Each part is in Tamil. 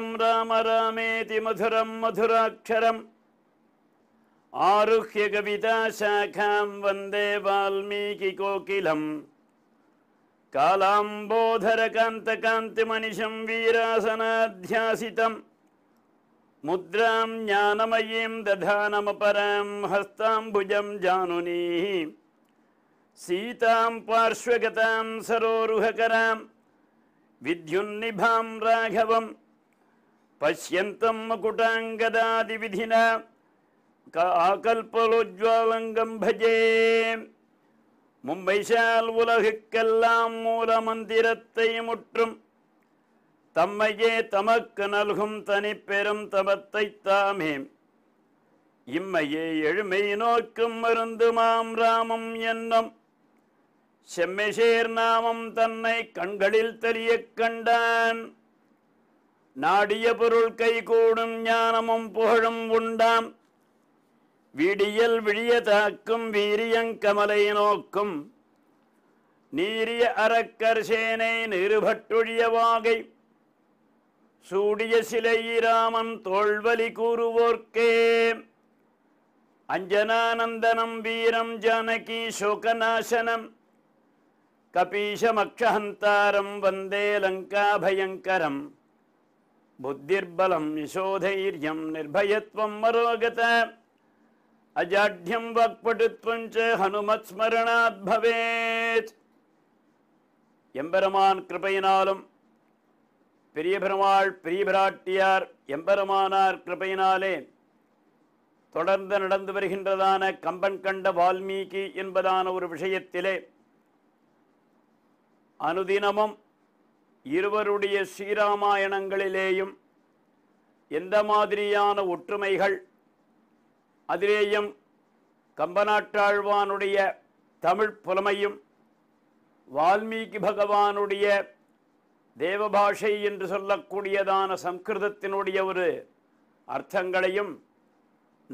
राम राम रामेति मधुरं मधुराक्षरम् आरुह्य कविता कविताशाखां वन्दे वाल्मीकिकोकिलं कालाम्बोधरकान्तकान्तिमनिशं वीरासनाध्यासितं मुद्रां ज्ञानमयीं दधानमपरां हस्ताम्बुजं जानुनीः सीतां पार्श्वगतां सरोहक विद्युन्निभां राघवम పశ్యంతం ముకుటాంగదాది విధిన ஆகல்பலோஜ்வாலங்கம் பஜே மும்பைசால் உலகுக்கெல்லாம் மூல மந்திரத்தை முற்றும் தம்மையே தமக்கு நல்கும் தனிப்பெரும் தபத்தை தாமே இம்மையே எழுமை நோக்கும் மருந்துமாம் ராமம் என்னும் செம்மைசேர் நாமம் தன்னை கண்களில் தெரிய கண்டான் நாடிய பொருள் கை கூடும் ஞானமும் புகழும் உண்டாம் விடியல் விழிய தாக்கும் வீரியங்கமலை நோக்கும் நீரிய அறக்கர் சேனை நிறுபட்டொழிய வாகை சூடிய சிலையிராமன் தோல்வலி கூறுவோர்க்கே அஞ்சனானந்தனம் வீரம் ஜானகி சோகநாசனம் கபீஷமக்ஷஹந்தாரம் வந்தே லங்கா பயங்கரம் புத்திர்பலம் யசோதைரியம் நிர்பயத்வம் மரோகத அஜாட்யம் வாக்பட்டுத்வம் ஹனுமத் ஸ்மரணாத் பவேத் எம்பெருமான் கிருபையினாலும் பெரியபெருமாள் பெரியபிராட்டியார் எம்பெருமானார் கிருபையினாலே தொடர்ந்து நடந்து வருகின்றதான கம்பன் கண்ட வால்மீகி என்பதான ஒரு விஷயத்திலே அனுதினமும் இருவருடைய ஸ்ரீராமாயணங்களிலேயும் எந்த மாதிரியான ஒற்றுமைகள் அதிலேயும் கம்பநாட்டாழ்வானுடைய தமிழ் புலமையும் வால்மீகி பகவானுடைய தேவபாஷை என்று சொல்லக்கூடியதான சம்ஸ்கிருதத்தினுடைய ஒரு அர்த்தங்களையும்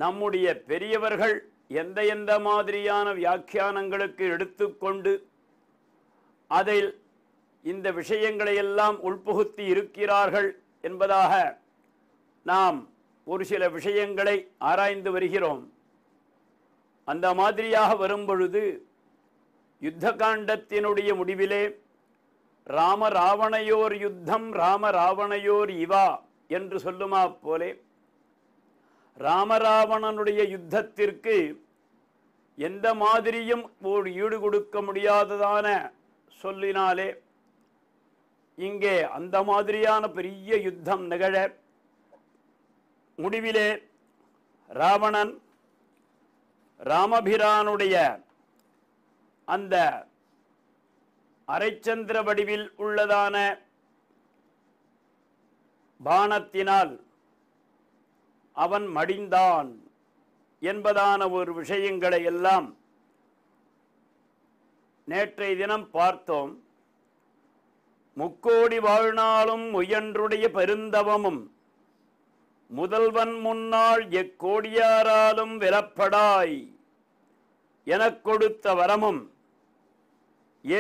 நம்முடைய பெரியவர்கள் எந்த எந்த மாதிரியான வியாக்கியானங்களுக்கு எடுத்துக்கொண்டு அதில் இந்த விஷயங்களை எல்லாம் உள்புகுத்தி இருக்கிறார்கள் என்பதாக நாம் ஒரு சில விஷயங்களை ஆராய்ந்து வருகிறோம் அந்த மாதிரியாக வரும்பொழுது யுத்த காண்டத்தினுடைய முடிவிலே ராம ராவணையோர் யுத்தம் ராம ராவணையோர் இவா என்று சொல்லுமா போலே ராமராவணனுடைய யுத்தத்திற்கு எந்த மாதிரியும் ஓர் ஈடு கொடுக்க முடியாததான சொல்லினாலே இங்கே அந்த மாதிரியான பெரிய யுத்தம் நிகழ முடிவிலே ராவணன் ராமபிரானுடைய அந்த அரைச்சந்திர வடிவில் உள்ளதான பானத்தினால் அவன் மடிந்தான் என்பதான ஒரு விஷயங்களை எல்லாம் நேற்றைய தினம் பார்த்தோம் முக்கோடி வாழ்நாளும் முயன்றுடைய பெருந்தவமும் முதல்வன் முன்னால் எக்கோடியாராலும் விலப்படாய் எனக் கொடுத்த வரமும்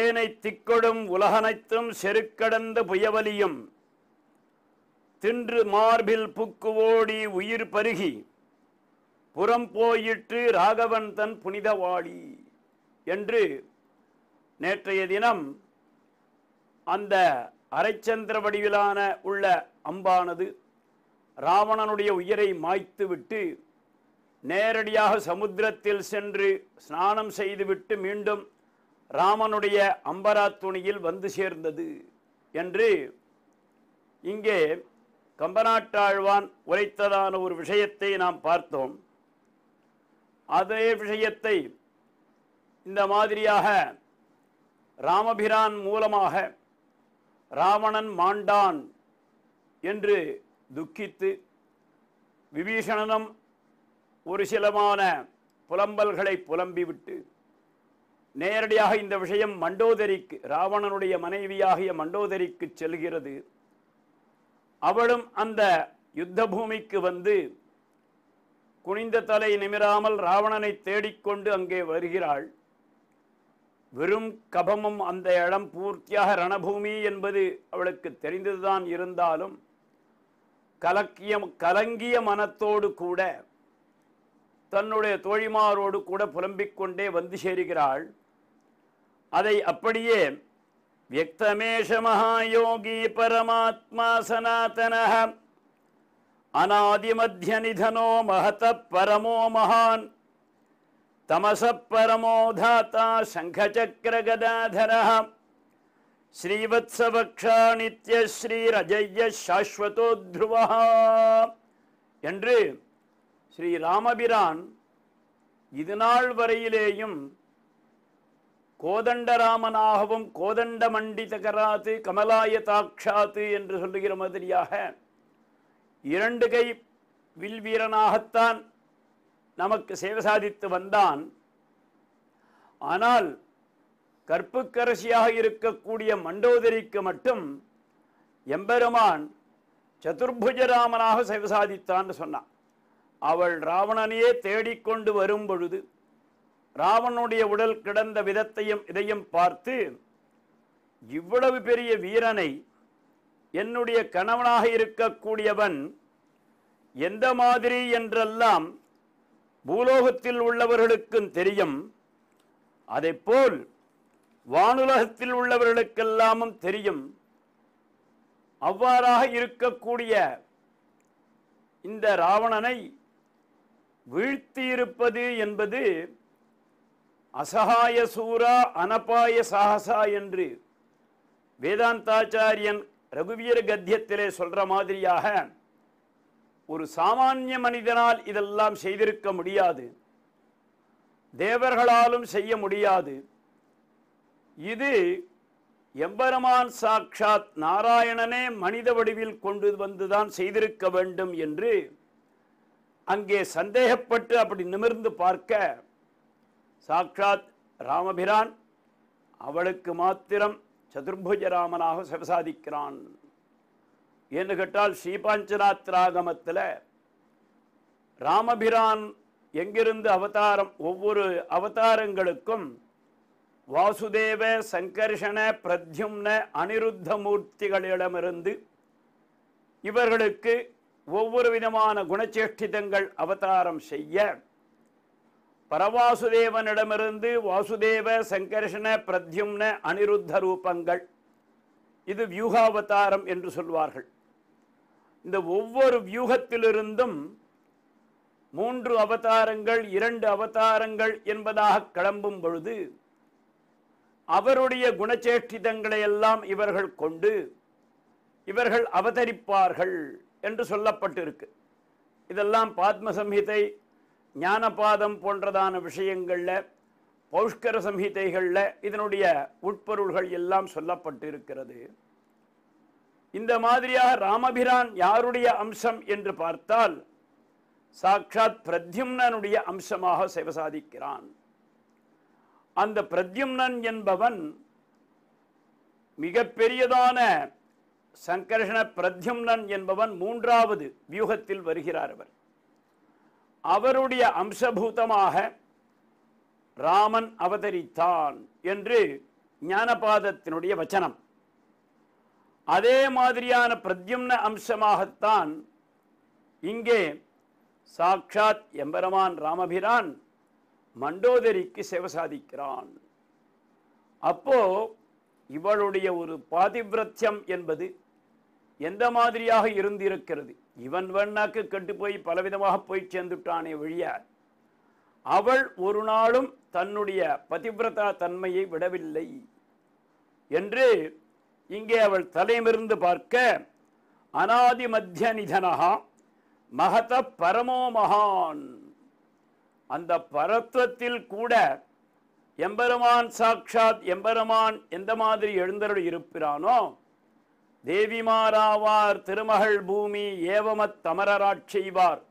ஏனை திக்கொடும் உலகனைத்தும் செருக்கடந்த புயவலியும் தின்று மார்பில் புக்கு ஓடி உயிர் பருகி புறம் போயிற்று ராகவன் தன் புனிதவாளி என்று நேற்றைய தினம் அந்த அரைச்சந்திர வடிவிலான உள்ள அம்பானது ராவணனுடைய உயிரை மாய்த்து விட்டு நேரடியாக சமுத்திரத்தில் சென்று ஸ்நானம் செய்துவிட்டு மீண்டும் ராமனுடைய அம்பரா துணியில் வந்து சேர்ந்தது என்று இங்கே கம்பநாட்டாழ்வான் உரைத்ததான ஒரு விஷயத்தை நாம் பார்த்தோம் அதே விஷயத்தை இந்த மாதிரியாக ராமபிரான் மூலமாக ராவணன் மாண்டான் என்று துக்கித்து விபீஷணனும் ஒரு சிலமான புலம்பல்களை புலம்பிவிட்டு நேரடியாக இந்த விஷயம் மண்டோதரிக்கு ராவணனுடைய மனைவியாகிய மண்டோதரிக்கு செல்கிறது அவளும் அந்த யுத்த பூமிக்கு வந்து குனிந்த தலை நிமிராமல் ராவணனை தேடிக்கொண்டு அங்கே வருகிறாள் வெறும் கபமும் அந்த இடம் பூர்த்தியாக ரணபூமி என்பது அவளுக்கு தெரிந்ததுதான் இருந்தாலும் கலக்கிய கலங்கிய மனத்தோடு கூட தன்னுடைய தோழிமாரோடு கூட புலம்பிக் கொண்டே வந்து சேருகிறாள் அதை அப்படியே வியக்தமேஷ மகாயோகி பரமாத்மா சனாத்தன அநாதிமத்திய நிதனோ மகத பரமோ மகான் തമസപരമോ ധാത ശംഖചക്രഗദാധര ஸ்ரீவத்சபக்ஷா நித்ய ஸ்ரீ ரஜய சாஸ்வதோ த்ருவா என்று ஸ்ரீ ராமபிரான் இதுநாள் வரையிலேயும் கோதண்டராமனாகவும் கோதண்ட மண்டித கமலாய தாக்ஷாத்து என்று சொல்லுகிற மாதிரியாக இரண்டு கை வில்வீரனாகத்தான் நமக்கு சேவை சாதித்து வந்தான் ஆனால் கற்புக்கரசியாக இருக்கக்கூடிய மண்டோதரிக்கு மட்டும் எம்பெருமான் சதுர்புஜராமனாக சேவை சாதித்தான்னு சொன்னான் அவள் ராவணனையே தேடிக்கொண்டு வரும் பொழுது ராவனுடைய உடல் கிடந்த விதத்தையும் இதையும் பார்த்து இவ்வளவு பெரிய வீரனை என்னுடைய கணவனாக இருக்கக்கூடியவன் எந்த மாதிரி என்றெல்லாம் பூலோகத்தில் உள்ளவர்களுக்கும் தெரியும் போல் வானுலகத்தில் உள்ளவர்களுக்கெல்லாமும் தெரியும் அவ்வாறாக இருக்கக்கூடிய இந்த ராவணனை வீழ்த்தியிருப்பது என்பது அசகாய சூரா அனபாய சாகசா என்று வேதாந்தாச்சாரியன் ரகுவீர கத்தியத்திலே சொல்கிற மாதிரியாக ஒரு சாமானிய மனிதனால் இதெல்லாம் செய்திருக்க முடியாது தேவர்களாலும் செய்ய முடியாது இது எம்பெருமான் சாக்ஷாத் நாராயணனே மனித வடிவில் கொண்டு வந்துதான் செய்திருக்க வேண்டும் என்று அங்கே சந்தேகப்பட்டு அப்படி நிமிர்ந்து பார்க்க சாக்ஷாத் ராமபிரான் அவளுக்கு மாத்திரம் சதுர்புஜ ராமனாக சிவசாதிக்கிறான் என்று கேட்டால் ஸ்ரீபாஞ்சராத்திராகமத்தில் ராமபிரான் எங்கிருந்து அவதாரம் ஒவ்வொரு அவதாரங்களுக்கும் வாசுதேவ சங்கர்ஷண பிரத்யும்ன அனிருத்த மூர்த்திகளிடமிருந்து இவர்களுக்கு ஒவ்வொரு விதமான குணச்சேஷ்டிதங்கள் அவதாரம் செய்ய பரவாசுதேவனிடமிருந்து வாசுதேவ சங்கர்ஷண பிரத்யும்ன அனிருத்த ரூபங்கள் இது வியூகாவதாரம் என்று சொல்வார்கள் இந்த ஒவ்வொரு வியூகத்திலிருந்தும் மூன்று அவதாரங்கள் இரண்டு அவதாரங்கள் என்பதாக கிளம்பும் பொழுது அவருடைய குணச்சேஷ்டிதங்களை எல்லாம் இவர்கள் கொண்டு இவர்கள் அவதரிப்பார்கள் என்று சொல்லப்பட்டிருக்கு இதெல்லாம் பாத்மசம்ஹிதை ஞானபாதம் போன்றதான விஷயங்களில் பௌஷ்கர சம்ஹிதைகளில் இதனுடைய உட்பொருள்கள் எல்லாம் சொல்லப்பட்டிருக்கிறது இந்த மாதிரியாக ராமபிரான் யாருடைய அம்சம் என்று பார்த்தால் சாட்சாத் பிரத்யும்னனுடைய அம்சமாக சேவை அந்த பிரத்யும்னன் என்பவன் மிகப்பெரியதான சங்கர்ஷண பிரத்யும்னன் என்பவன் மூன்றாவது வியூகத்தில் வருகிறார் அவர் அவருடைய அம்சபூதமாக ராமன் அவதரித்தான் என்று ஞானபாதத்தினுடைய வச்சனம் அதே மாதிரியான பிரத்யும்ன அம்சமாகத்தான் இங்கே சாக்ஷாத் எம்பரமான் ராமபிரான் மண்டோதரிக்கு சேவசாதிக்கிறான் அப்போ இவளுடைய ஒரு பாதிவிரத்தியம் என்பது எந்த மாதிரியாக இருந்திருக்கிறது இவன் வண்ணாக்கு கெட்டு போய் பலவிதமாக போய் சேர்ந்துட்டானே வழிய அவள் ஒரு நாளும் தன்னுடைய பதிவிரதா தன்மையை விடவில்லை என்று இங்கே அவள் தலைமிருந்து பார்க்க அனாதி மத்திய நிதனகா மகத பரமோ மகான் அந்த பரத்துவத்தில் கூட எம்பெருமான் சாட்சாத் எம்பெருமான் எந்த மாதிரி எழுந்தருள் இருப்பிறானோ தேவிமாராவார் திருமகள் பூமி ஏவமத் தமரராட்சிவார்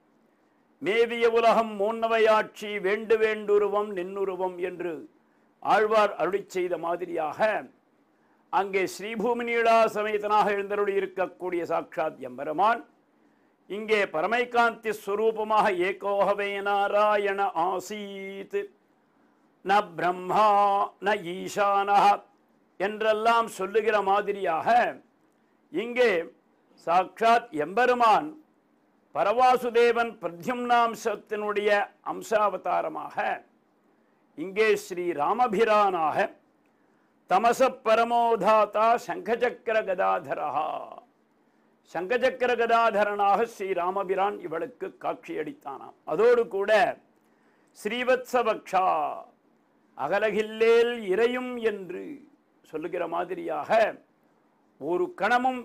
மேவிய உலகம் மூன்னவையாட்சி வேண்டு வேண்டுருவம் நின்னுருவம் என்று ஆழ்வார் அருளி செய்த மாதிரியாக அங்கே ஸ்ரீபூமி நீடா சமேதனாக எழுந்தருளி இருக்கக்கூடிய சாட்சாத் எம்பெருமான் இங்கே பரமைகாந்தி ஸ்வரூபமாக ஏகோகவே நாராயண ஆசீத் ந பிரம்மா ந ஈசானா என்றெல்லாம் சொல்லுகிற மாதிரியாக இங்கே சாட்சாத் எம்பெருமான் பரவாசுதேவன் பிரத்யும்னாம்சத்தினுடைய அம்சாவதாரமாக இங்கே ஸ்ரீ ராமபிரானாக தமச பரமோதாத்தா சங்கச்சக்கர கதாதரா சங்கச்சக்கர கதாதரனாக ஸ்ரீராமபிரான் இவளுக்கு அடித்தானாம் அதோடு கூட ஸ்ரீவத்சபக்ஷா அகலகில்லேல் இறையும் என்று சொல்லுகிற மாதிரியாக ஒரு கணமும்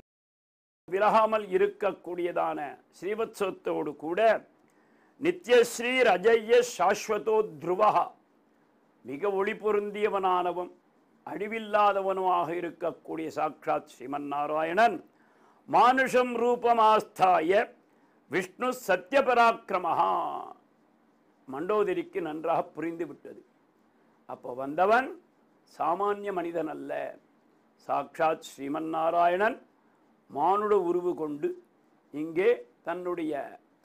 விலகாமல் இருக்கக்கூடியதான ஸ்ரீவத்சவத்தோடு கூட நித்யஸ்ரீ ரஜய சாஸ்வதோ துருவகா மிக ஒளி பொருந்தியவனானவன் அழிவில்லாதவனுமாக இருக்கக்கூடிய சாட்சாத் ஸ்ரீமன் நாராயணன் மானுஷம் ரூபமாஸ்தாய விஷ்ணு சத்யபராக்கிரமஹா மண்டோதிரிக்கு நன்றாக புரிந்து விட்டது அப்போ வந்தவன் சாமானிய மனிதன் அல்ல சாட்சாத் ஸ்ரீமன் நாராயணன் மானுட உருவு கொண்டு இங்கே தன்னுடைய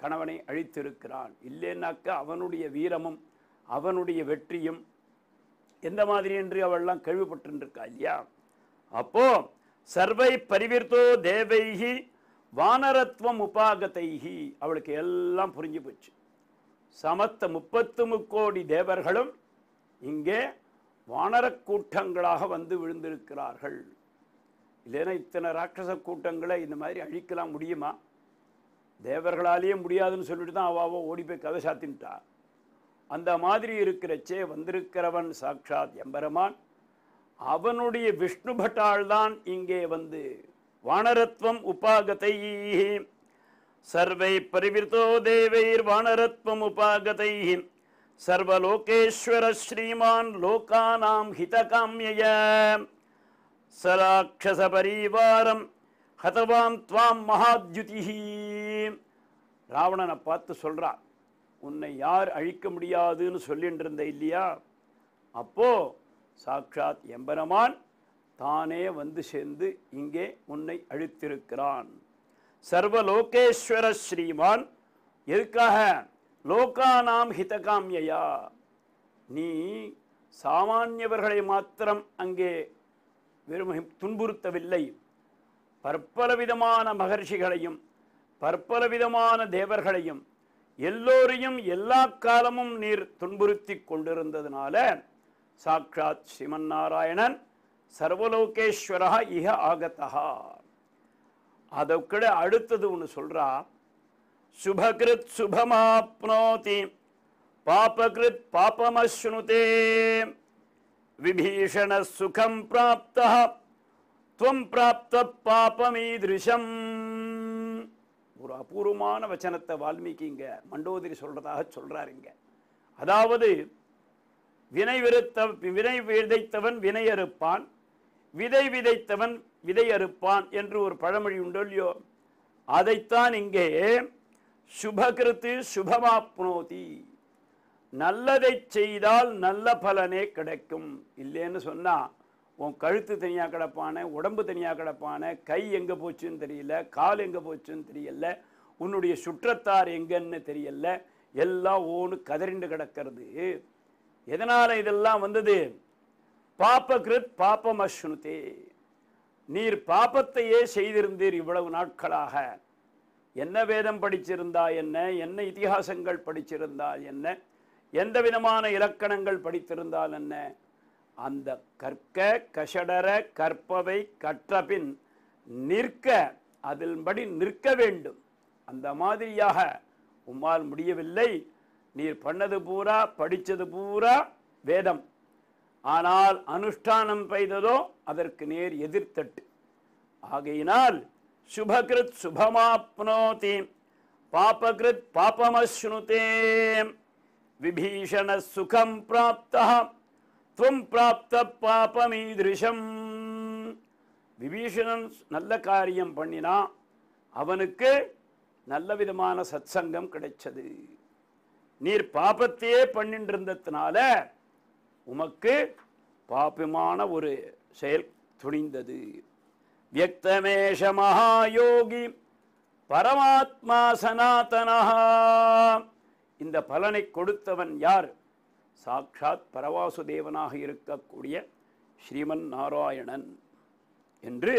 கணவனை அழித்திருக்கிறான் இல்லைன்னாக்க அவனுடைய வீரமும் அவனுடைய வெற்றியும் எந்த மாதிரி என்று அவள்லாம் கேள்விப்பட்டிருக்கா இல்லையா அப்போ சர்வை பரிவிர்த்தோ தேவைகி வானரத்துவம் உபாகத்தைகி அவளுக்கு எல்லாம் புரிஞ்சு போச்சு சமத்த முப்பத்து முக்கோடி தேவர்களும் இங்கே வானரக் கூட்டங்களாக வந்து விழுந்திருக்கிறார்கள் இல்லைன்னா இத்தனை ராட்சச கூட்டங்களை இந்த மாதிரி அழிக்கலாம் முடியுமா தேவர்களாலேயே முடியாதுன்னு சொல்லிட்டு தான் அவாவோ ஓடி போய் கதை சாத்தின்ட்டா அந்த மாதிரி இருக்கிறச்சே வந்திருக்கிறவன் சாக்ஷாத் எம்பெருமான் அவனுடைய விஷ்ணு பட்டால் தான் இங்கே வந்து வானரத்வம் உபாகத்தை சர்வை பரிவிர்த்தோ தேவைர் வானரத்வம் உபாகத்தை சர்வலோகேஸ்வர ஸ்ரீமான் லோகானாம் ஹிதகாமிய சராட்சச பரிவாரம் ஹதவாம் துவாம் மகாத்யுதி ராவணனை பார்த்து சொல்கிறான் உன்னை யார் அழிக்க முடியாதுன்னு சொல்லிட்டு இருந்த இல்லையா அப்போது சாக்ஷாத் எம்பரமான் தானே வந்து சேர்ந்து இங்கே உன்னை அழித்திருக்கிறான் சர்வலோகேஸ்வர ஸ்ரீமான் எதுக்காக லோகானாம் ஹிதகாமியா நீ சாமானியவர்களை மாத்திரம் அங்கே வெறும் துன்புறுத்தவில்லை பற்பல விதமான மகர்ஷிகளையும் பற்பல விதமான தேவர்களையும் எல்லோரையும் எல்லா காலமும் நீர் துன்புறுத்தி கொண்டிருந்ததுனால சாக்ஷாத் சிமன் நாராயணன் சர்வலோகேஸ்வரா இக ஆகத்தா அதை கூட அடுத்தது ஒன்று சொல்கிறா சுபகிருத் சுபமாப்னோதி பாபகிருத் பாபமஸ்னுதே விபீஷண சுகம் பிராப்தா பிராப்த பாபமீதிருஷம் அபூர்வமான வச்சனத்தை வால்மீகி இங்கே மண்டோதிரி சொல்கிறதாக சொல்கிறார் இங்கே அதாவது வினை விருத்த வினை விதைத்தவன் வினை அறுப்பான் விதை விதைத்தவன் விதை அறுப்பான் என்று ஒரு பழமொழி உண்டு இல்லையோ அதைத்தான் இங்கே சுபகிருத்து சுபமாப்னோதி நல்லதை செய்தால் நல்ல பலனே கிடைக்கும் இல்லைன்னு சொன்னால் உன் கழுத்து தனியாக கிடப்பான உடம்பு தனியாக கிடப்பான கை எங்கே போச்சுன்னு தெரியல கால் எங்கே போச்சுன்னு தெரியல உன்னுடைய சுற்றத்தார் எங்கன்னு தெரியல எல்லாம் ஓன்னு கதறிண்டு கிடக்கிறது எதனால் இதெல்லாம் வந்தது பாப்பகிருத் பாப்பம் அஸ்னுதே நீர் பாப்பத்தையே செய்திருந்தீர் இவ்வளவு நாட்களாக என்ன வேதம் படிச்சிருந்தா என்ன என்ன இதிகாசங்கள் படிச்சிருந்தால் என்ன எந்த விதமான இலக்கணங்கள் படித்திருந்தால் என்ன அந்த கற்க கஷடர கற்பவை கற்றபின் நிற்க அதில்படி நிற்க வேண்டும் அந்த மாதிரியாக உம்மால் முடியவில்லை நீர் பண்ணது பூரா படித்தது பூரா வேதம் ஆனால் அனுஷ்டானம் பெய்ததோ அதற்கு நேர் எதிர்த்தட்டு ஆகையினால் சுபகிருத் சுபமாப்னோதி பாபகிருத் பாபமஸ்னுதே விபீஷண சுகம் பிராப்தம் துவம் பிராப்த பாபமீதிருஷம் விபீஷணன் நல்ல காரியம் பண்ணினா அவனுக்கு நல்ல விதமான சத்சங்கம் கிடைச்சது நீர் பாபத்தையே பண்ணிட்டு இருந்ததுனால உமக்கு பாபமான ஒரு செயல் துணிந்தது வியக்தமேஷ மகாயோகி பரமாத்மா சனாதனா இந்த பலனை கொடுத்தவன் யார் சாக்ஷாத் பரவாசுதேவனாக இருக்கக்கூடிய ஸ்ரீமன் நாராயணன் என்று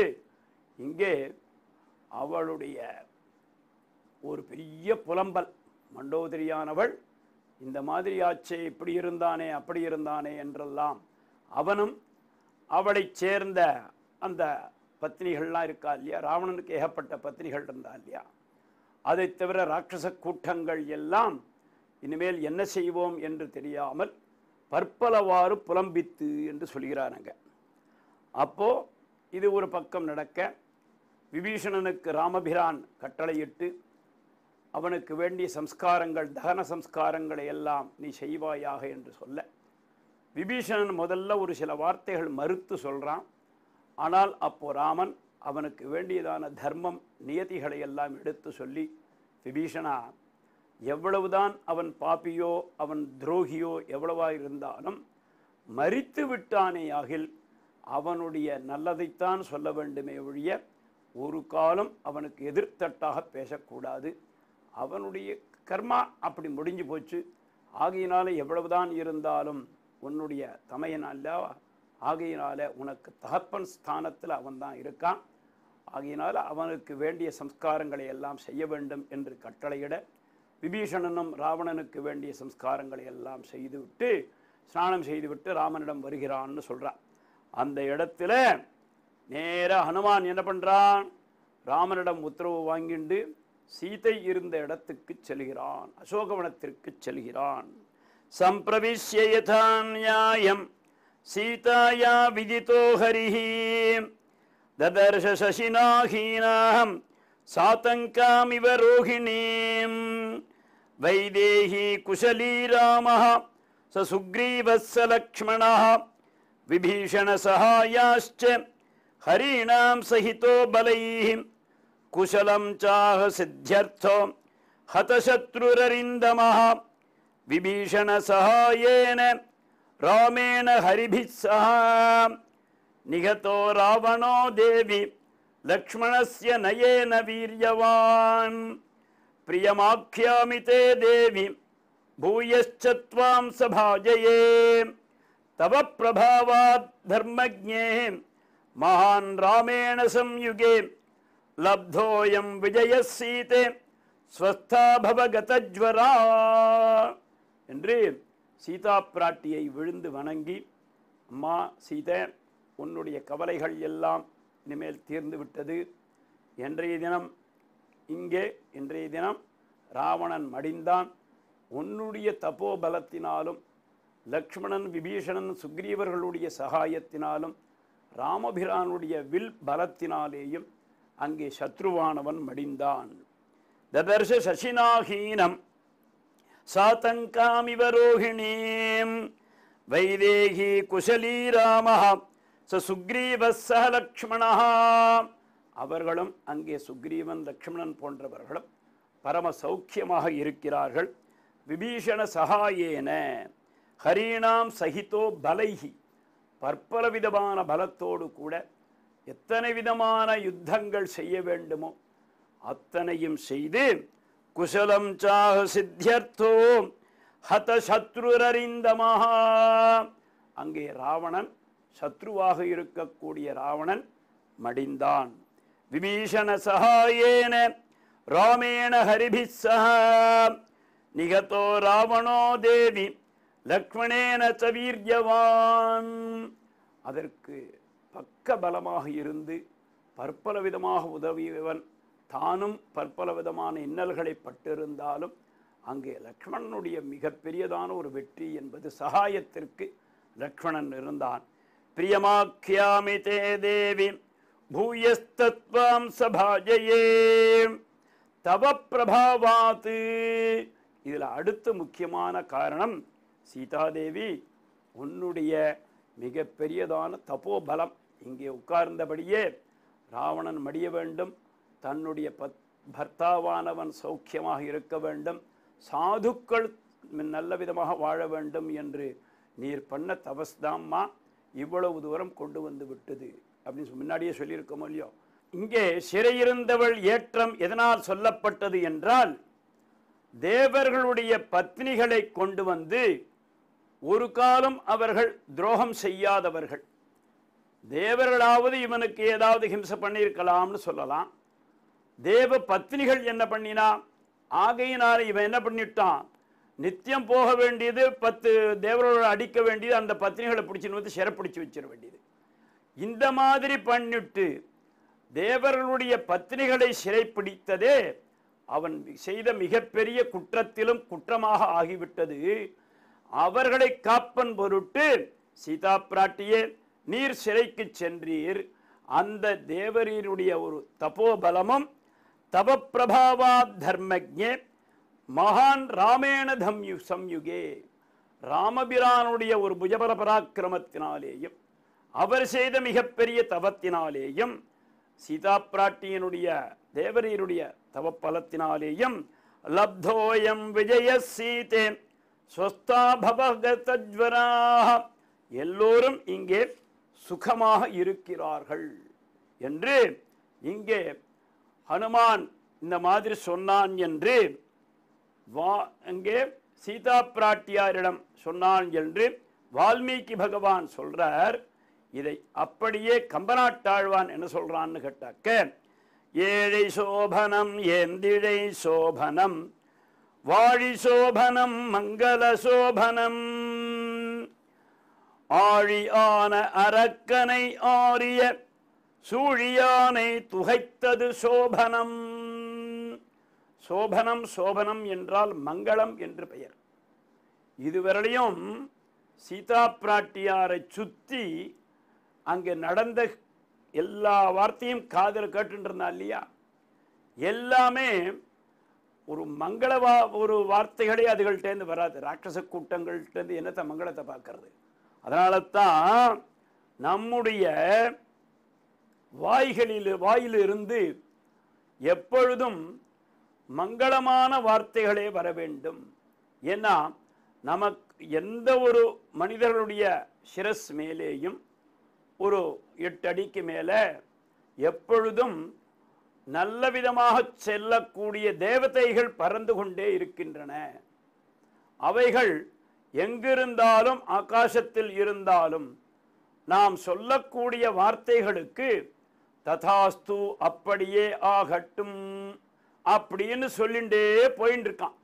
இங்கே அவளுடைய ஒரு பெரிய புலம்பல் மண்டோதரியானவள் இந்த மாதிரி ஆச்சே இப்படி இருந்தானே அப்படி இருந்தானே என்றெல்லாம் அவனும் அவளை சேர்ந்த அந்த பத்னிகள்லாம் இருக்கா இல்லையா ராவணனுக்கு ஏகப்பட்ட பத்னிகள் இருந்தா இல்லையா அதை தவிர ராட்சச கூட்டங்கள் எல்லாம் இனிமேல் என்ன செய்வோம் என்று தெரியாமல் பற்பலவாறு புலம்பித்து என்று சொல்கிறானுங்க அப்போது இது ஒரு பக்கம் நடக்க விபீஷணனுக்கு ராமபிரான் கட்டளையிட்டு அவனுக்கு வேண்டிய சம்ஸ்காரங்கள் தகன சம்ஸ்காரங்களை எல்லாம் நீ செய்வாயாக என்று சொல்ல விபீஷணன் முதல்ல ஒரு சில வார்த்தைகள் மறுத்து சொல்கிறான் ஆனால் அப்போ ராமன் அவனுக்கு வேண்டியதான தர்மம் நியதிகளை எல்லாம் எடுத்து சொல்லி விபீஷணா எவ்வளவுதான் அவன் பாப்பியோ அவன் துரோகியோ எவ்வளவா இருந்தாலும் மறித்து ஆகில் அவனுடைய நல்லதைத்தான் சொல்ல வேண்டுமே ஒழிய ஒரு காலம் அவனுக்கு எதிர்த்தட்டாக பேசக்கூடாது அவனுடைய கர்மா அப்படி முடிஞ்சு போச்சு ஆகையினால எவ்வளவுதான் இருந்தாலும் உன்னுடைய தமையன் அல்லவா ஆகையினால உனக்கு தகப்பன் ஸ்தானத்தில் அவன் தான் இருக்கான் ஆகையினால அவனுக்கு வேண்டிய சம்ஸ்காரங்களை எல்லாம் செய்ய வேண்டும் என்று கட்டளையிட விபீஷணனும் ராவணனுக்கு வேண்டிய சம்ஸ்காரங்களை எல்லாம் செய்துவிட்டு ஸ்நானம் செய்துவிட்டு ராமனிடம் வருகிறான்னு சொல்கிறான் அந்த இடத்துல நேராக ஹனுமான் என்ன பண்ணுறான் ராமனிடம் உத்தரவு வாங்கிண்டு சீதை இருந்த இடத்துக்கு செல்கிறான் அசோகவனத்திற்கு செல்கிறான் சம்பிரவிஷ்ய நியாயம் சீதாயா விதித்தோ ஹரிஹி ததர்ஷ सातङ्कामिव रोहिणीं वैदेही कुशली रामः स लक्ष्मणः विभीषणसहायाश्च हरीणां सहितो बलैः कुशलं चाहसिद्ध्यर्थ हतशत्रुररिन्दमः विभीषणसहायेन रामेण हरिभिः सह निगतो रावणो देवि லக்ஷ்மணிய நயேன வீரியவான் பிரியமாக்கியாமி தேவி பூயச்சுவாம் சபாஜயே தவ பிரபாவாத் தர்மஜே மகான் ராமேண சம்யுகே லப்தோயம் விஜய சீதே ஸ்வஸ்தாபவகதஜ்வரா என்று சீதா பிராட்டியை விழுந்து வணங்கி அம்மா சீதை உன்னுடைய கவலைகள் எல்லாம் இனிமேல் தீர்ந்து விட்டது என்றைய தினம் இங்கே இன்றைய தினம் ராவணன் மடிந்தான் உன்னுடைய தபோபலத்தினாலும் லக்ஷ்மணன் விபீஷணன் சுக்ரீவர்களுடைய சகாயத்தினாலும் ராமபிரானுடைய வில் பலத்தினாலேயும் அங்கே சத்ருவானவன் மடிந்தான் ததர்ஷ சசிநாகீனம் சாதங்காமிவரோகிணீம் வைதேகி குசலீராமஹா ஸோ சுக்ரீவச லக்ஷ்மணா அவர்களும் அங்கே சுக்ரீவன் லக்ஷ்மணன் போன்றவர்களும் பரம சௌக்கியமாக இருக்கிறார்கள் விபீஷண சகாயேன ஹரீணாம் சகிதோ பலைஹி பற்பல விதமான பலத்தோடு கூட எத்தனை விதமான யுத்தங்கள் செய்ய வேண்டுமோ அத்தனையும் செய்து குசலம் சாக சித்தியர்த்தோ ஹத மகா அங்கே ராவணன் சத்ருவாக இருக்கக்கூடிய ராவணன் மடிந்தான் விபீஷண சகாயேன ராமேண ஹரிபி நிகதோ ராவணோ தேவி லக்ஷ்மணேன சவீர்யவான் அதற்கு பக்க பலமாக இருந்து பற்பல விதமாக உதவியவன் தானும் பற்பல விதமான இன்னல்களை பட்டிருந்தாலும் அங்கே லக்ஷ்மணனுடைய மிகப்பெரியதான ஒரு வெற்றி என்பது சகாயத்திற்கு லக்ஷ்மணன் இருந்தான் பிரியமாக்கியாமிதே தேவி பூயஸ்தத்வாம் சபாஜயே தவ பிரபாவாத்து இதில் அடுத்த முக்கியமான காரணம் சீதாதேவி உன்னுடைய மிகப்பெரியதான தபோபலம் இங்கே உட்கார்ந்தபடியே ராவணன் மடிய வேண்டும் தன்னுடைய பத் பர்த்தாவானவன் சௌக்கியமாக இருக்க வேண்டும் சாதுக்கள் நல்ல விதமாக வாழ வேண்டும் என்று நீர் பண்ண தபஸ்தாம்மா இவ்வளவு தூரம் கொண்டு வந்து விட்டது அப்படின்னு முன்னாடியே சொல்லியிருக்கோமோ இல்லையோ இங்கே சிறையிருந்தவள் ஏற்றம் எதனால் சொல்லப்பட்டது என்றால் தேவர்களுடைய பத்னிகளை கொண்டு வந்து ஒரு காலம் அவர்கள் துரோகம் செய்யாதவர்கள் தேவர்களாவது இவனுக்கு ஏதாவது ஹிம்சை பண்ணியிருக்கலாம்னு சொல்லலாம் தேவ பத்னிகள் என்ன பண்ணினா ஆகையினால் இவன் என்ன பண்ணிட்டான் நித்தியம் போக வேண்டியது பத்து தேவரோட அடிக்க வேண்டியது அந்த பத்தினிகளை பிடிச்சின்னு வந்து சிறப்பிடிச்சு வச்சிட வேண்டியது இந்த மாதிரி பண்ணிட்டு தேவர்களுடைய பத்தினிகளை சிறைப்பிடித்ததே அவன் செய்த மிகப்பெரிய குற்றத்திலும் குற்றமாக ஆகிவிட்டது அவர்களை காப்பன் பொருட்டு சீதா பிராட்டியே நீர் சிறைக்கு சென்றீர் அந்த தேவரீருடைய ஒரு தபோபலமும் தபப்பிரபாவா தர்மஜே மகான் ராமேண தம்யு சம்யுகே ராமபிரானுடைய ஒரு புஜபர பராக்கிரமத்தினாலேயும் அவர் செய்த மிகப்பெரிய தவத்தினாலேயும் சீதா பிராட்டியனுடைய தேவரீருடைய தவப்பலத்தினாலேயும் லப்தோயம் விஜய சீதே ஸ்வஸ்தாபவகதஜ்வராக எல்லோரும் இங்கே சுகமாக இருக்கிறார்கள் என்று இங்கே ஹனுமான் இந்த மாதிரி சொன்னான் என்று வா அங்கே சீதா பிராட்டியாரிடம் சொன்னான் என்று வால்மீகி பகவான் சொல்றார் இதை அப்படியே கம்பனாட்டாழ்வான் என்ன சொல்றான்னு கேட்டாக்க ஏழை சோபனம் ஏந்திழை சோபனம் வாழி சோபனம் மங்கள சோபனம் ஆழியான அரக்கனை ஆரிய சூழியானை துகைத்தது சோபனம் சோபனம் சோபனம் என்றால் மங்களம் என்று பெயர் இதுவரையும் சீதா பிராட்டியாரை சுற்றி அங்கே நடந்த எல்லா வார்த்தையும் காதில் கேட்டுட்டு இல்லையா எல்லாமே ஒரு மங்களவா ஒரு வார்த்தைகளே அதுகள்டேந்து வராது ராட்சச கூட்டங்கள்கிட்டேருந்து என்னத்தை மங்களத்தை பார்க்கறது அதனால தான் நம்முடைய வாய்களில் வாயிலிருந்து எப்பொழுதும் மங்களமான வார்த்தைகளே வர வேண்டும் ஏன்னா நமக்கு எந்த ஒரு மனிதர்களுடைய சிரஸ் மேலேயும் ஒரு எட்டு அடிக்கு மேலே எப்பொழுதும் நல்ல விதமாக செல்லக்கூடிய தேவதைகள் பறந்து கொண்டே இருக்கின்றன அவைகள் எங்கிருந்தாலும் ஆகாசத்தில் இருந்தாலும் நாம் சொல்லக்கூடிய வார்த்தைகளுக்கு ததாஸ்து அப்படியே ஆகட்டும் அப்படின்னு சொல்லிண்டே போயின்னு இருக்கான்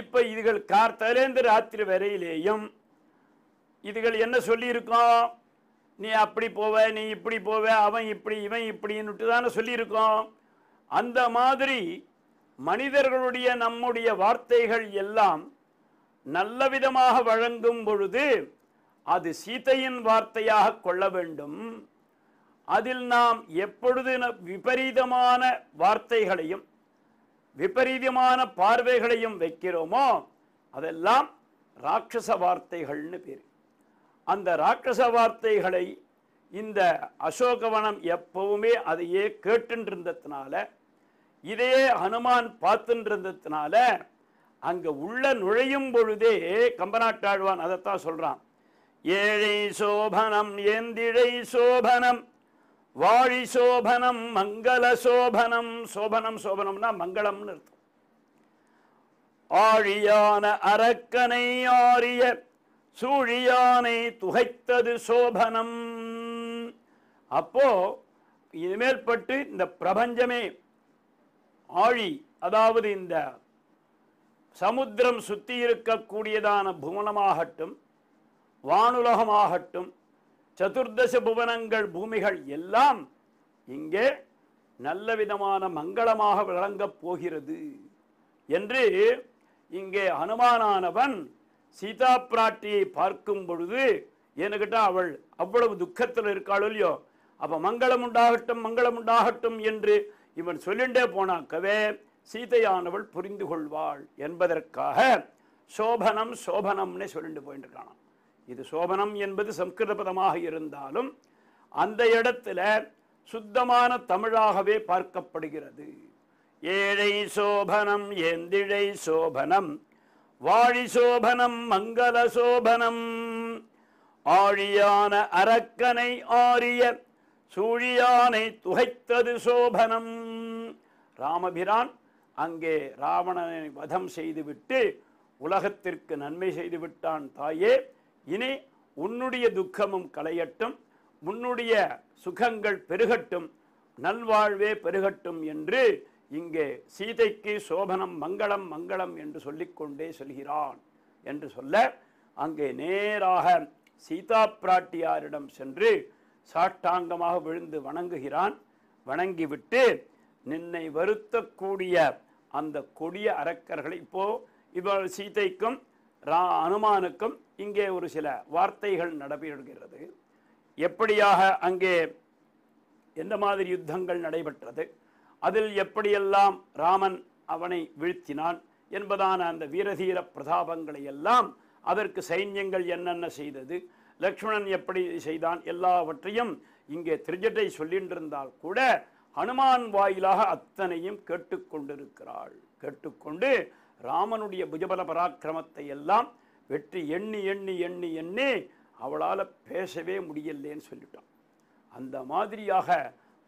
இப்போ இதுகள் கார்த்தலேந்து ராத்திரி வரையிலேயும் இதுகள் என்ன சொல்லியிருக்கோம் நீ அப்படி போவ நீ இப்படி போவ அவன் இப்படி இவன் இப்படின்னுட்டு தானே சொல்லியிருக்கோம் அந்த மாதிரி மனிதர்களுடைய நம்முடைய வார்த்தைகள் எல்லாம் நல்ல விதமாக வழங்கும் பொழுது அது சீத்தையின் வார்த்தையாக கொள்ள வேண்டும் அதில் நாம் எப்பொழுது விபரீதமான வார்த்தைகளையும் விபரீதமான பார்வைகளையும் வைக்கிறோமோ அதெல்லாம் ராட்சச வார்த்தைகள்னு பேர் அந்த ராட்சச வார்த்தைகளை இந்த அசோகவனம் எப்பவுமே அதையே கேட்டுருந்ததுனால இதையே ஹனுமான் பார்த்துன்றதுனால அங்கே உள்ள நுழையும் பொழுதே கம்பநாட்டாழ்வான் அதைத்தான் சொல்கிறான் ஏழை சோபனம் ஏந்திழை சோபனம் வாழி சோபனம் மங்கள சோபனம் சோபனம் சோபனம்னா மங்களம்னு ஆழியான அரக்கனை ஆரிய சூழியானை துகைத்தது சோபனம் அப்போ இது மேற்பட்டு இந்த பிரபஞ்சமே ஆழி அதாவது இந்த சமுத்திரம் சுற்றி இருக்கக்கூடியதான புவனமாகட்டும் வானுலகமாகட்டும் சதுர்தச புவனங்கள் பூமிகள் எல்லாம் இங்கே நல்ல விதமான மங்களமாக விளங்கப் போகிறது என்று இங்கே அனுமானானவன் சீதா பிராட்டியை பார்க்கும் பொழுது என்கிட்ட அவள் அவ்வளவு துக்கத்தில் இருக்காளோ இல்லையோ அப்போ மங்களம் உண்டாகட்டும் மங்களம் உண்டாகட்டும் என்று இவன் சொல்லிண்டே போனாக்கவே சீதையானவள் புரிந்து கொள்வாள் என்பதற்காக சோபனம் சோபனம்னு சொல்லிட்டு போயிட்டு இருக்கானான் இது சோபனம் என்பது சம்ஸ்கிருத பதமாக இருந்தாலும் அந்த இடத்துல சுத்தமான தமிழாகவே பார்க்கப்படுகிறது ஏழை சோபனம் ஏந்திழை சோபனம் வாழி சோபனம் மங்கள சோபனம் ஆழியான அரக்கனை ஆரிய சூழியானை துகைத்தது சோபனம் ராமபிரான் அங்கே ராவணனை வதம் செய்துவிட்டு உலகத்திற்கு நன்மை செய்துவிட்டான் தாயே இனி உன்னுடைய துக்கமும் களையட்டும் உன்னுடைய சுகங்கள் பெருகட்டும் நல்வாழ்வே பெருகட்டும் என்று இங்கே சீதைக்கு சோபனம் மங்களம் மங்களம் என்று சொல்லிக்கொண்டே சொல்கிறான் என்று சொல்ல அங்கே நேராக சீதா பிராட்டியாரிடம் சென்று சாட்டாங்கமாக விழுந்து வணங்குகிறான் வணங்கிவிட்டு நின்னை வருத்தக்கூடிய அந்த கொடிய அரக்கர்களை இப்போ இவள் சீதைக்கும் ரா அனுமானுக்கும் இங்கே ஒரு சில வார்த்தைகள் நடைபெறுகிறது எப்படியாக அங்கே எந்த மாதிரி யுத்தங்கள் நடைபெற்றது அதில் எப்படியெல்லாம் ராமன் அவனை வீழ்த்தினான் என்பதான அந்த வீரதீர பிரதாபங்களை எல்லாம் அதற்கு சைன்யங்கள் என்னென்ன செய்தது லக்ஷ்மணன் எப்படி செய்தான் எல்லாவற்றையும் இங்கே திருஜட்டை சொல்லின்றிருந்தால் கூட ஹனுமான் வாயிலாக அத்தனையும் கேட்டுக்கொண்டிருக்கிறாள் கேட்டுக்கொண்டு ராமனுடைய புஜபல பராக்கிரமத்தை எல்லாம் வெற்றி எண்ணி எண்ணி எண்ணி எண்ணி அவளால் பேசவே முடியலேன்னு சொல்லிட்டான் அந்த மாதிரியாக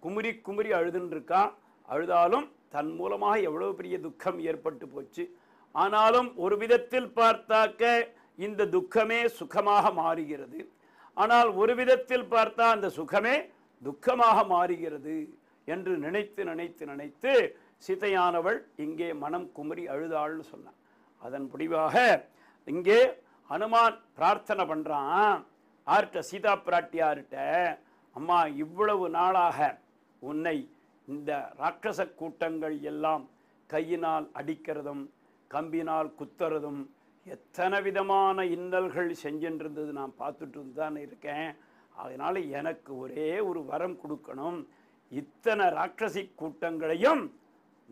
குமரி குமுறி அழுதுன்ருக்கான் அழுதாலும் தன் மூலமாக எவ்வளோ பெரிய துக்கம் ஏற்பட்டு போச்சு ஆனாலும் ஒரு விதத்தில் பார்த்தாக்க இந்த துக்கமே சுகமாக மாறுகிறது ஆனால் ஒரு விதத்தில் பார்த்தா அந்த சுகமே துக்கமாக மாறுகிறது என்று நினைத்து நினைத்து நினைத்து சிதையானவள் இங்கே மனம் குமரி அழுதாள்னு சொன்னான் அதன் முடிவாக இங்கே ஹனுமான் பிரார்த்தனை பண்ணுறான் ஆர்ட்ட சீதா பிராட்டியார்கிட்ட அம்மா இவ்வளவு நாளாக உன்னை இந்த ராட்சச கூட்டங்கள் எல்லாம் கையினால் அடிக்கிறதும் கம்பினால் குத்துறதும் எத்தனை விதமான இன்னல்கள் செஞ்சுட்டு நான் பார்த்துட்டு தானே இருக்கேன் அதனால் எனக்கு ஒரே ஒரு வரம் கொடுக்கணும் இத்தனை ராட்சசி கூட்டங்களையும்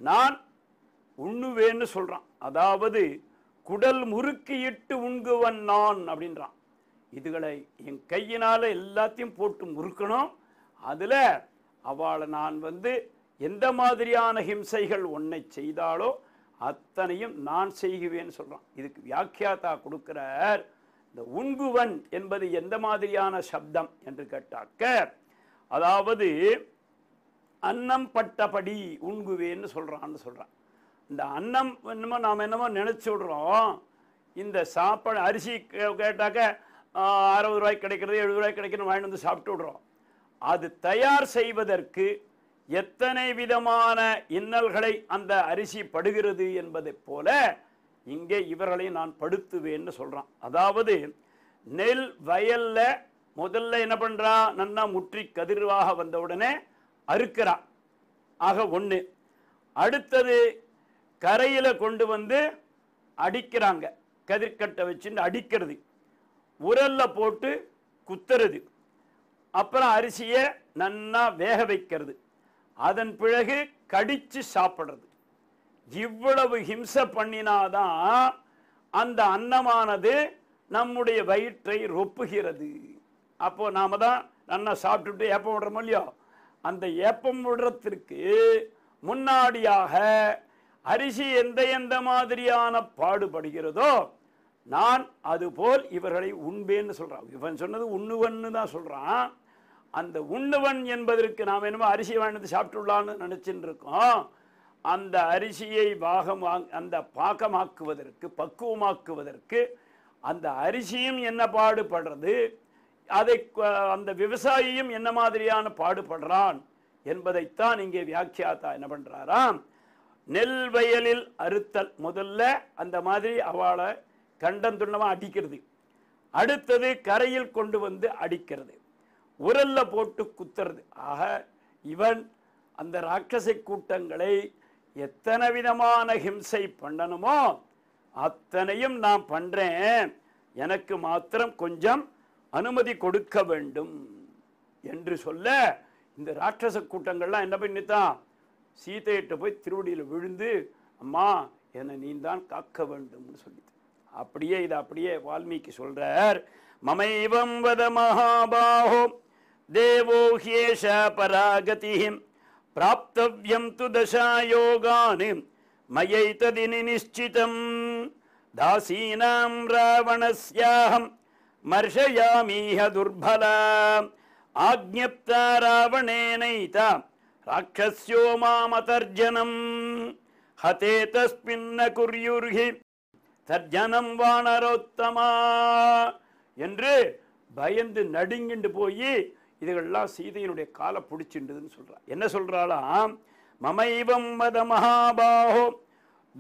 நான் உண்ணுவேன்னு சொல்கிறான் அதாவது குடல் முறுக்கியிட்டு உண்குவன் நான் அப்படின்றான் இதுகளை என் கையினால் எல்லாத்தையும் போட்டு முறுக்கணும் அதில் அவளை நான் வந்து எந்த மாதிரியான ஹிம்சைகள் உன்னை செய்தாலோ அத்தனையும் நான் செய்குவேன்னு சொல்கிறான் இதுக்கு வியாக்கியாத்தா கொடுக்கிறார் இந்த உண்குவன் என்பது எந்த மாதிரியான சப்தம் என்று கேட்டாக்க அதாவது அன்னம் பட்டபடி உண்குவேன்னு சொல்கிறான்னு சொல்கிறான் இந்த அன்னம் என்னமோ நாம் என்னமோ விடுறோம் இந்த சாப்பாடு அரிசி கேட்டாக்க அறுபது ரூபாய்க்கு கிடைக்கிறது எழுபது ரூபாய் கிடைக்கிறது வாங்கிட்டு வந்து சாப்பிட்டு விடுறோம் அது தயார் செய்வதற்கு எத்தனை விதமான இன்னல்களை அந்த அரிசி படுகிறது என்பதைப் போல இங்கே இவர்களை நான் படுத்துவேன்னு சொல்கிறான் அதாவது நெல் வயலில் முதல்ல என்ன பண்ணுறா நன்னா முற்றி கதிர்வாக வந்தவுடனே அறுக்கிறா ஆக ஒன்று அடுத்தது கரையில் கொண்டு வந்து அடிக்கிறாங்க கதிர்கட்டை வச்சுட்டு அடிக்கிறது உரலில் போட்டு குத்துறது அப்புறம் அரிசியை நன்னா வேக வைக்கிறது அதன் பிறகு கடித்து சாப்பிட்றது இவ்வளவு ஹிம்சை பண்ணினாதான் அந்த அன்னமானது நம்முடைய வயிற்றை ரொப்புகிறது அப்போது நாம் தான் நல்லா சாப்பிட்டுட்டு ஏப்பம் விடுறோமோ இல்லையோ அந்த ஏப்பம் விடுறதுக்கு முன்னாடியாக அரிசி எந்த எந்த மாதிரியான பாடுபடுகிறதோ நான் அதுபோல் இவர்களை உண்பேன்னு சொல்கிறான் இவன் சொன்னது உண்ணுவன்னு தான் சொல்கிறான் அந்த உண்ணுவன் என்பதற்கு நாம் என்னமோ அரிசி வாங்கினது சாப்பிட்டுள்ளான்னு நினச்சின்னு இருக்கோம் அந்த அரிசியை பாகம் அந்த பாகமாக்குவதற்கு பக்குவமாக்குவதற்கு அந்த அரிசியும் என்ன பாடுபடுறது அதை அந்த விவசாயியும் என்ன மாதிரியான பாடுபடுறான் என்பதைத்தான் இங்கே வியாக்கியாத்தா என்ன பண்ணுறாராம் நெல் வயலில் அறுத்தல் முதல்ல அந்த மாதிரி அவளை கண்டம் துண்டமாக அடிக்கிறது அடுத்தது கரையில் கொண்டு வந்து அடிக்கிறது உரல்ல போட்டு குத்துறது ஆக இவன் அந்த ராட்சசை கூட்டங்களை எத்தனை விதமான ஹிம்சை பண்ணணுமோ அத்தனையும் நான் பண்ணுறேன் எனக்கு மாத்திரம் கொஞ்சம் அனுமதி கொடுக்க வேண்டும் என்று சொல்ல இந்த ராட்சச கூட்டங்கள்லாம் என்ன பண்ணித்தான் சீதையிட்ட போய் திருவடியில் விழுந்து அம்மா என்னை நீ தான் காக்க வேண்டும்னு சொல்லிது அப்படியே இது அப்படியே வால்மீகி சொல்றார் மமைவம் வத மகாபாஹோ தேவோஹேஷ பராகதி பிராப்தவியம் து தசா யோகானு மயை ததினி நிச்சிதம் தாசீனாம் ராவணஸ்யாஹம் மர்ஷயாமீஹ துர்பலா ஆக்ஞப்தா ராவணேனைதா ராட்சஸ்யோ மாமதர்ஜனம் ஹதே தஸ்மின்ன குர்யுர்ஹி தர்ஜனம் வானரோத்தமா என்று பயந்து நடுங்கிண்டு போய் இதுகள்லாம் சீதையினுடைய காலை பிடிச்சின்றதுன்னு சொல்கிறார் என்ன சொல்கிறாளா மமைவம் மத மகாபாஹோ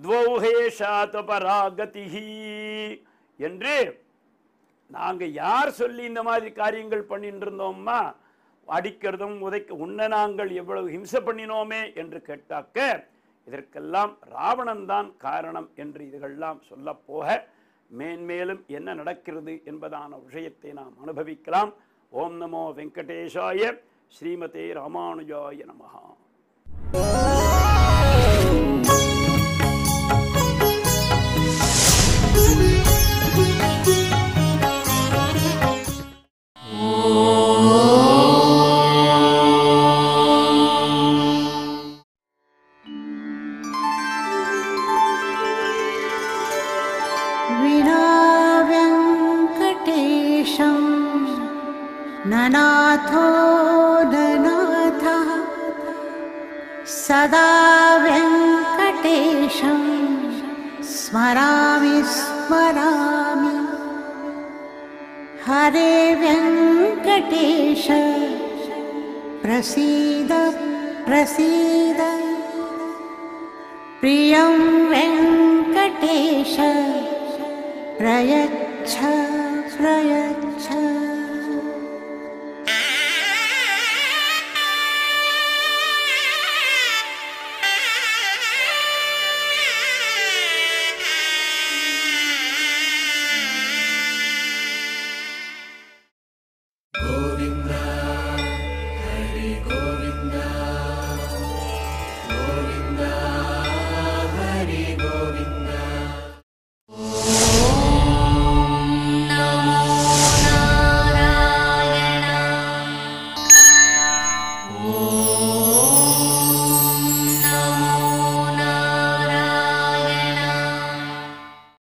துவௌஹேஷாத்தபராகதிஹி என்று நாங்கள் யார் சொல்லி இந்த மாதிரி காரியங்கள் பண்ணிட்டு இருந்தோம்மா அடிக்கிறதும் உதைக்க உன்ன நாங்கள் எவ்வளவு ஹிம்சை பண்ணினோமே என்று கேட்டாக்க இதற்கெல்லாம் தான் காரணம் என்று இதுகள்லாம் சொல்ல போக மேன்மேலும் என்ன நடக்கிறது என்பதான விஷயத்தை நாம் அனுபவிக்கலாம் ஓம் நமோ வெங்கடேஷாய ஸ்ரீமதே ராமானுஜாய நமகா स्मरामि हरे व्यङ्कटेश प्रसीद प्रसीद प्रियं व्यङ्कटेश प्रयच्छ प्रयच्छ